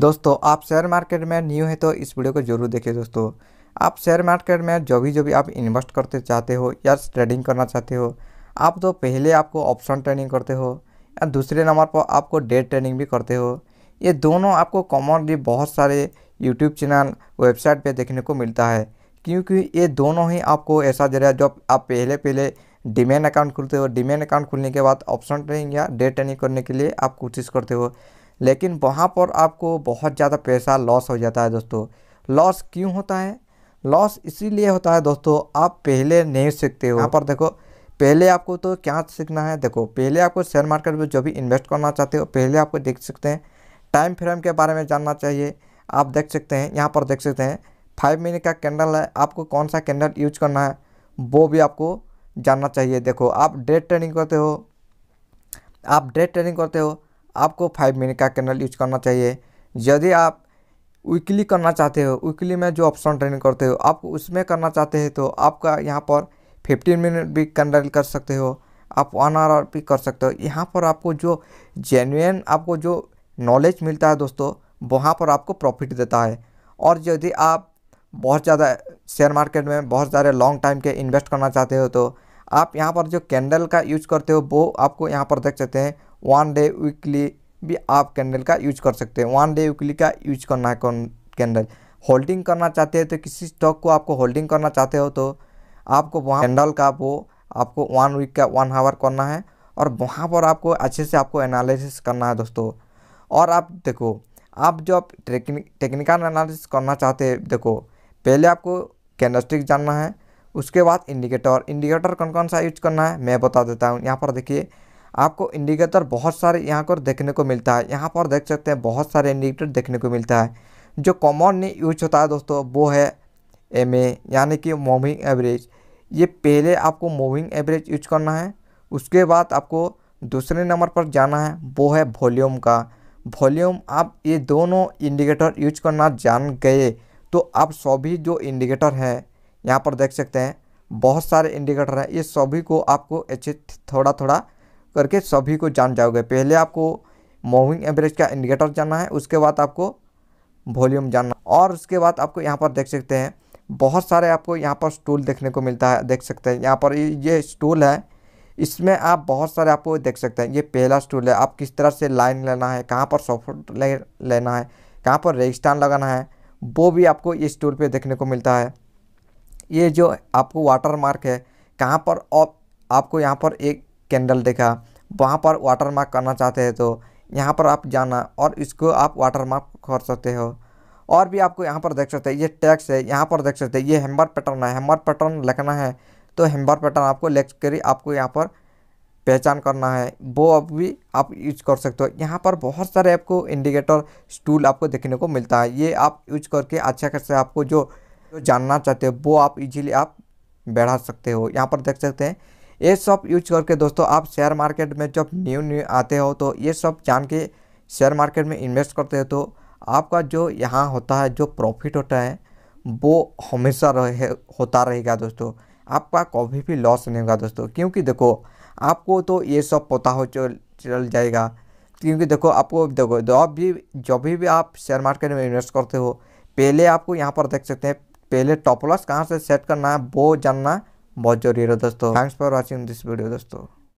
दोस्तों आप share market में न्यू है तो इस वीडियो को जरूर देखिए दोस्तों आप शेयर मार्केट में जो भी जो भी आप इन्वेस्ट करते चाहते हो या ट्रेडिंग करना चाहते हो आप तो पहले आपको ऑप्शन ट्रेडिंग करते हो या दूसरे नंबर पर आपको डे ट्रेडिंग भी करते हो ये दोनों आपको कॉमनली बहुत सारे यूट्यूब चैनल वेबसाइट पर देखने को मिलता है क्योंकि ये दोनों ही आपको ऐसा दे रहा है आप पहले पहले डिमेन अकाउंट खुलते हो डिमेन अकाउंट खुलने के बाद ऑप्शन ट्रेनिंग या डे ट्रेनिंग करने के लिए आप कोशिश करते हो लेकिन वहाँ पर आपको बहुत ज़्यादा पैसा लॉस हो जाता है दोस्तों लॉस क्यों होता है लॉस इसीलिए होता है दोस्तों आप पहले नहीं सीखते हो यहाँ पर देखो पहले आपको तो क्या सीखना है देखो पहले आपको शेयर मार्केट में जो भी इन्वेस्ट करना चाहते हो पहले आपको देख सकते हैं टाइम फ्रेम के बारे में जानना चाहिए आप देख सकते हैं यहाँ पर देख सकते हैं फाइव मिनट का कैंडल है आपको कौन सा कैंडल यूज करना है वो भी आपको जानना चाहिए देखो आप डेट ट्रेडिंग करते हो आप डेट ट्रेडिंग करते हो आपको फाइव मिनट का कैंडल यूज करना चाहिए यदि आप वीकली करना चाहते हो वीकली में जो ऑप्शन ट्रेनिंग करते हो आप उसमें करना चाहते हैं तो आपका यहाँ पर फिफ्टीन मिनट भी कैंडल कर सकते हो आप वन आवर भी कर सकते हो यहाँ पर आपको जो जेन्यन आपको जो नॉलेज मिलता है दोस्तों वहाँ पर आपको प्रॉफिट देता है और यदि आप बहुत ज़्यादा शेयर मार्केट में बहुत सारे लॉन्ग टाइम के इन्वेस्ट करना चाहते हो तो आप यहाँ पर जो कैंडल का यूज करते हो वो आपको यहाँ पर देख सकते हैं वन डे वीकली भी आप कैंडल का यूज कर सकते हैं वन डे वीकली का यूज करना है कैंडल होल्डिंग करना चाहते हैं तो किसी स्टॉक को आपको होल्डिंग करना चाहते हो तो आपको वहाँ कैंडल का वो आपको वन वीक का वन आवर करना है और वहाँ पर आपको अच्छे से आपको एनालिसिस करना है दोस्तों और आप देखो आप जब टेक्निक टेक्निकल एनालिसिस करना चाहते हैं देखो पहले आपको कैंडलस्टिक जानना है उसके बाद इंडिकेटर इंडिकेटर कौन कौन सा यूज करना है मैं बता देता हूँ यहाँ पर देखिए आपको इंडिकेटर बहुत सारे यहाँ पर देखने को मिलता है यहाँ पर देख सकते हैं बहुत सारे इंडिकेटर देखने को मिलता है जो कॉमनली यूज होता है दोस्तों वो है एम यानी कि मूविंग एवरेज ये पहले आपको मूविंग एवरेज यूज करना है उसके बाद आपको दूसरे नंबर पर जाना है वो है वॉल्यूम का वॉल्यूम आप ये दोनों इंडिकेटर यूज करना जान गए तो आप सभी जो इंडिकेटर हैं यहाँ पर देख सकते हैं बहुत सारे इंडिकेटर हैं ये सभी को आपको अच्छे थोड़ा थोड़ा करके सभी को जान जाओगे पहले आपको मूविंग एवरेज का इंडिकेटर जानना है उसके बाद आपको वॉल्यूम जानना और उसके बाद आपको यहाँ पर देख सकते हैं बहुत सारे आपको यहाँ पर स्टूल देखने को मिलता है देख सकते हैं यहाँ पर ये स्टूल है इसमें आप बहुत सारे आपको देख सकते हैं ये पहला स्टूल है आप किस तरह से लाइन लेना है कहाँ पर सॉफ्ट ले, लेना है कहाँ पर रेगिस्तान लगाना है वो भी आपको इस स्टूल पे देखने को मिलता है ये जो आपको वाटर मार्क है कहाँ पर आप, आपको यहाँ पर एक कैंडल देखा वहाँ पर वाटर मार्क करना चाहते हैं तो यहाँ पर आप जाना और इसको आप वाटर मार्क कर सकते हो और भी आपको यहाँ पर देख सकते हैं ये टैक्स है यहाँ पर देख सकते हैं ये हेम्बर पैटर्न है हेम्बर पैटर्न लिखना है तो हेम्बर पैटर्न आपको लेख कर आपको यहाँ पर पहचान करना है वो अब भी आप यूज कर सकते हो यहाँ पर बहुत सारे आपको इंडिकेटर स्टूल आपको देखने को मिलता है ये आप यूज करके अच्छा खासा आपको जो, जो जानना चाहते हो वो आप इजीली आप बढ़ा सकते हो यहाँ पर देख सकते हैं ये सब यूज करके दोस्तों आप शेयर मार्केट में जब न्यू न्यू आते हो तो ये सब जान के शेयर मार्केट में इन्वेस्ट करते हो तो आपका जो यहाँ होता है जो प्रॉफिट होता है वो हमेशा रहे होता रहेगा दोस्तों आपका कभी भी लॉस नहीं होगा दोस्तों क्योंकि देखो आपको तो ये सब पता हो चल चल जाएगा क्योंकि देखो आपको देखो जो भी जब भी आप शेयर मार्केट में इन्वेस्ट करते हो पहले आपको यहाँ पर देख सकते हैं पहले टॉप लॉस कहाँ से सेट करना है वो जानना बहुत जरूरी है दोस्तों thanks for watching this video दोस्तों